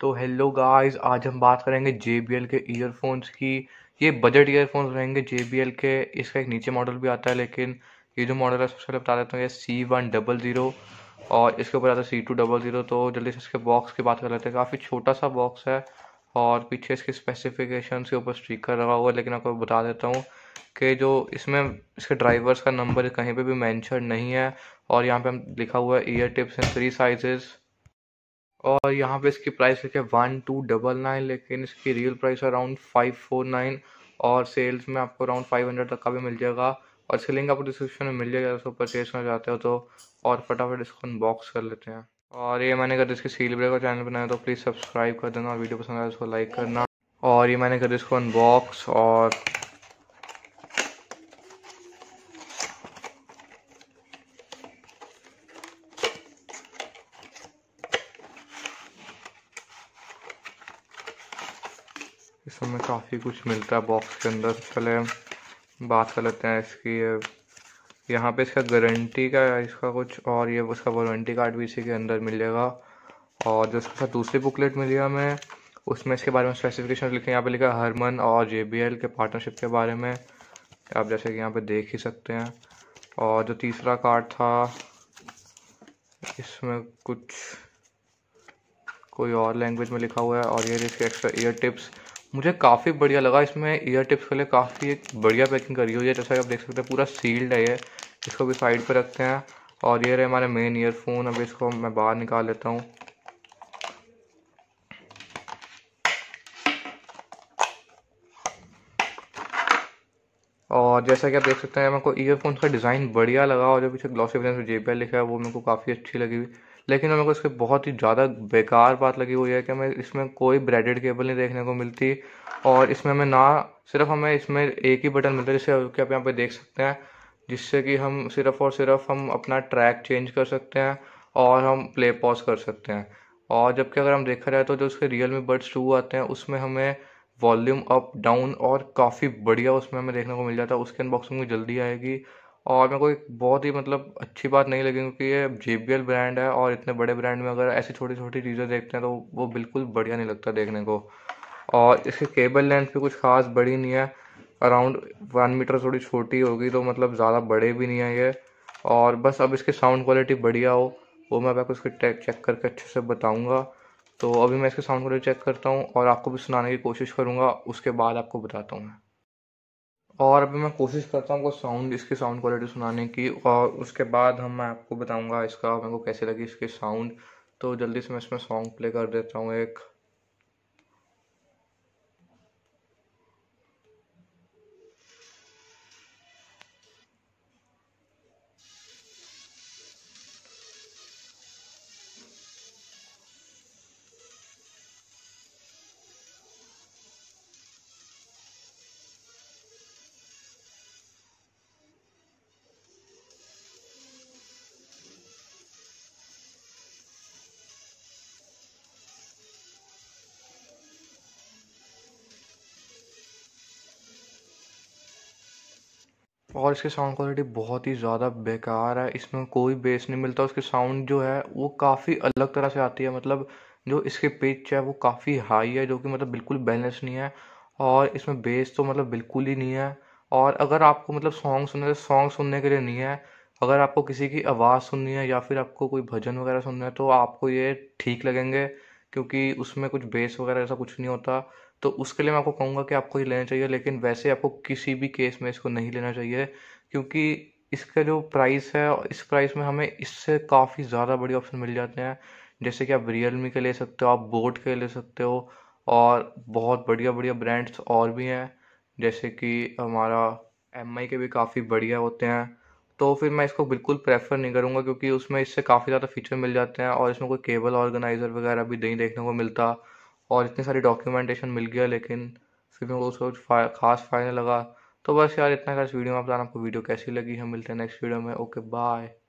तो hello guys आज हम बात करेंगे जे के ईयरफोन्स की ये बजट ईयरफोन्स रहेंगे जे के इसका एक नीचे मॉडल भी आता है लेकिन ये जो मॉडल है सबसे पहले बता देता हूँ ये सी वन डबल ज़ीरो और इसके ऊपर आता है सी टू डबल ज़ीरो तो जल्दी से इसके बॉक्स की बात कर लेते हैं काफ़ी छोटा सा बॉक्स है और पीछे इसके स्पेसिफिकेशन के ऊपर स्टिकर लगा हुआ है लेकिन आपको बता देता हूँ कि जो इसमें इसके ड्राइवर्स का नंबर कहीं पे भी मैंशन नहीं है और यहाँ पे हम लिखा हुआ है ear tips in three sizes और यहाँ पे इसकी प्राइस लिखे वन टू डबल नाइन लेकिन इसकी real price around five four nine और सेल्स में आपको अराउंड फाइव हंड्रेड तक का भी मिल जाएगा और इसकी लिंक आपको डिस्क्रिप्शन में मिल जाएगा उसको परचेज करना चाहते हो तो और फटाफट इसको अनबॉक्स कर लेते हैं और ये मैंने अगर इसके सील ब्रेक का चैनल बनाया तो प्लीज़ सब्सक्राइब कर देना और वीडियो पसंद आया तो उसको लाइक करना और ये मैंने अगर इसको अनबॉक्स और इसमें काफ़ी कुछ मिलता है बॉक्स के अंदर पहले बात कर लेते हैं इसकी ये यहाँ पे इसका गारंटी का इसका कुछ और ये उसका वारंटी कार्ड भी इसी के अंदर मिलेगा और जो उसके साथ दूसरी बुकलेट मिली हमें उसमें इसके बारे में स्पेसिफिकेशन लिखे यहाँ पे लिखा है हरमन और जे के पार्टनरशिप के बारे में आप जैसे कि यहाँ पे देख ही सकते हैं और जो तीसरा कार्ड था इसमें कुछ कोई और लैंग्वेज में लिखा हुआ है और ये इसके एक्स्ट्रा ईयर टिप्स मुझे काफ़ी बढ़िया लगा इसमें ईयर टिप्स के लिए काफ़ी एक बढ़िया पैकिंग करी हुई है जैसा कि आप देख सकते हैं पूरा सील्ड है ये इसको भी साइड पर रखते हैं और ये रहे हमारे मेन ईयरफोन अब इसको मैं बाहर निकाल लेता हूँ और जैसा कि आप देख सकते हैं मेरे को ईयरफोन का डिज़ाइन बढ़िया लगा और जो पीछे ग्लॉसी ब्रांड जे लिखा है वो मेरे को काफ़ी अच्छी लगी हुई लेकिन मेरे को इसके बहुत ही ज़्यादा बेकार बात लगी हुई है कि हमें इसमें कोई ब्रेडेड केबल नहीं देखने को मिलती और इसमें हमें ना सिर्फ हमें इसमें एक ही बटन मिलता है जिससे कि आप यहाँ पे देख सकते हैं जिससे कि हम सिर्फ और सिर्फ हम अपना ट्रैक चेंज कर सकते हैं और हम प्ले पॉज कर सकते हैं और जबकि अगर हम देखा जाए तो जो उसके रियल मी बर्ड्स टू आते हैं उसमें हमें वॉल्यूम अप डाउन और काफ़ी बढ़िया उसमें हमें देखने को मिल जाता है उसकी अनबॉक्सिंग भी जल्दी आएगी और मेरे को एक बहुत ही मतलब अच्छी बात नहीं लगी क्योंकि ये जे बी एल ब्रांड है और इतने बड़े ब्रांड में अगर ऐसी छोटी छोटी चीज़ें देखते हैं तो वो बिल्कुल बढ़िया नहीं लगता देखने को और इसके केबल लेंथ भी कुछ खास बड़ी नहीं है अराउंड वन मीटर थोड़ी छोटी होगी तो मतलब ज़्यादा बड़े भी नहीं है ये और बस अब इसकी साउंड क्वालिटी बढ़िया हो वो मैं आपको इसके टेक चेक करके अच्छे से बताऊँगा तो अभी मैं इसकी साउंड क्वालिटी चेक करता हूँ और आपको भी सुनाने की कोशिश करूँगा उसके बाद आपको बताता हूँ मैं और अभी मैं कोशिश करता हूँ आपको साउंड इसकी साउंड क्वालिटी सुनाने की और उसके बाद हम मैं आपको बताऊँगा इसका मेरे को कैसे लगी इसकी साउंड तो जल्दी से मैं इसमें सॉन्ग प्ले कर देता हूँ एक और इसकी साउंड क्वालिटी बहुत ही ज़्यादा बेकार है इसमें कोई बेस नहीं मिलता उसकी साउंड जो है वो काफ़ी अलग तरह से आती है मतलब जो इसके पिच है वो काफ़ी हाई है जो कि मतलब बिल्कुल बैलेंस नहीं है और इसमें बेस तो मतलब बिल्कुल ही नहीं है और अगर आपको मतलब सॉन्ग सुनने सॉन्ग सुनने के लिए नहीं है अगर आपको किसी की आवाज़ सुननी है या फिर आपको कोई भजन वगैरह सुनना है तो आपको ये ठीक लगेंगे क्योंकि उसमें कुछ बेस वगैरह ऐसा कुछ नहीं होता तो उसके लिए मैं आपको कहूँगा कि आपको ये लेना चाहिए लेकिन वैसे आपको किसी भी केस में इसको नहीं लेना चाहिए क्योंकि इसका जो प्राइस है इस प्राइस में हमें इससे काफ़ी ज़्यादा बड़े ऑप्शन मिल जाते हैं जैसे कि आप रियल मी के ले सकते हो आप बोट के ले सकते हो और बहुत बढ़िया बढ़िया ब्रांड्स और भी हैं जैसे कि हमारा एम के भी काफ़ी बढ़िया होते हैं तो फिर मैं इसको बिल्कुल प्रेफर नहीं करूँगा क्योंकि उसमें इससे काफ़ी ज़्यादा फीचर मिल जाते हैं और इसमें कोई केबल ऑर्गेनाइज़र वगैरह भी नहीं देखने को मिलता और इतनी सारी डॉक्यूमेंटेशन मिल गया लेकिन फिर भी उसको कुछ खास फ़ायदा लगा तो बस यार इतना खास वीडियो में बताना आपको वीडियो कैसी लगी है मिलते हैं नेक्स्ट वीडियो में ओके बाय